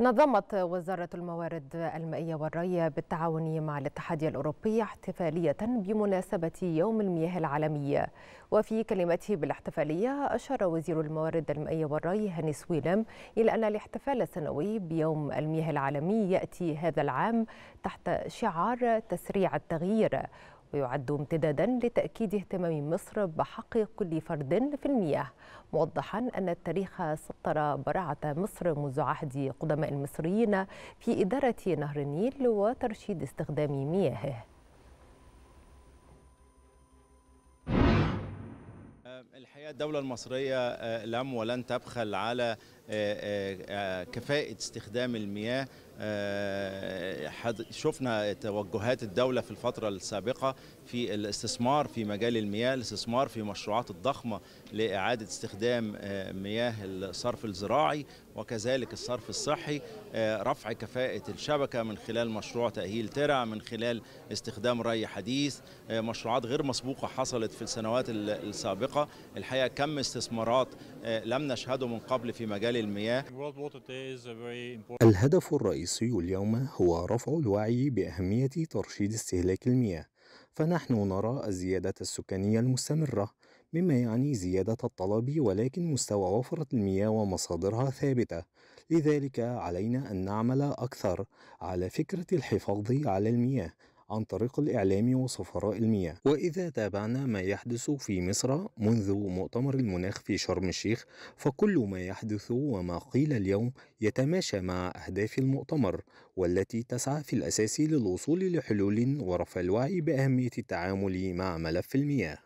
نظمت وزارة الموارد المائية والري بالتعاون مع الاتحاد الأوروبي احتفالية بمناسبة يوم المياه العالمية وفي كلمته بالاحتفالية أشار وزير الموارد المائية والري هاني ويلم إلى أن الاحتفال السنوي بيوم المياه العالمي يأتي هذا العام تحت شعار تسريع التغيير ويعد امتدادا لتأكيد اهتمام مصر بحق كل فرد في المياه موضحا أن التاريخ سطر براعة مصر منذ عهد قدماء المصريين في إدارة نهر النيل وترشيد استخدام مياهه الحقيقه الدوله المصريه آه، لم ولن تبخل على آه، آه، كفاءه استخدام المياه شفنا توجهات الدولة في الفترة السابقة في الاستثمار في مجال المياه الاستثمار في مشروعات الضخمة لإعادة استخدام آه، مياه الصرف الزراعي وكذلك الصرف الصحي آه، رفع كفاءة الشبكة من خلال مشروع تأهيل ترع من خلال استخدام ري حديث آه، مشروعات غير مسبوقة حصلت في السنوات السابقة الحقيقة كم استثمارات لم نشهده من قبل في مجال المياه الهدف الرئيسي اليوم هو رفع الوعي بأهمية ترشيد استهلاك المياه، فنحن نرى الزيادة السكانية المستمرة، مما يعني زيادة الطلب ولكن مستوى وفرة المياه ومصادرها ثابتة، لذلك علينا أن نعمل أكثر على فكرة الحفاظ على المياه عن طريق الإعلام وسفراء المياه وإذا تابعنا ما يحدث في مصر منذ مؤتمر المناخ في شرم الشيخ فكل ما يحدث وما قيل اليوم يتماشى مع أهداف المؤتمر والتي تسعى في الأساس للوصول لحلول ورفع الوعي بأهمية التعامل مع ملف المياه.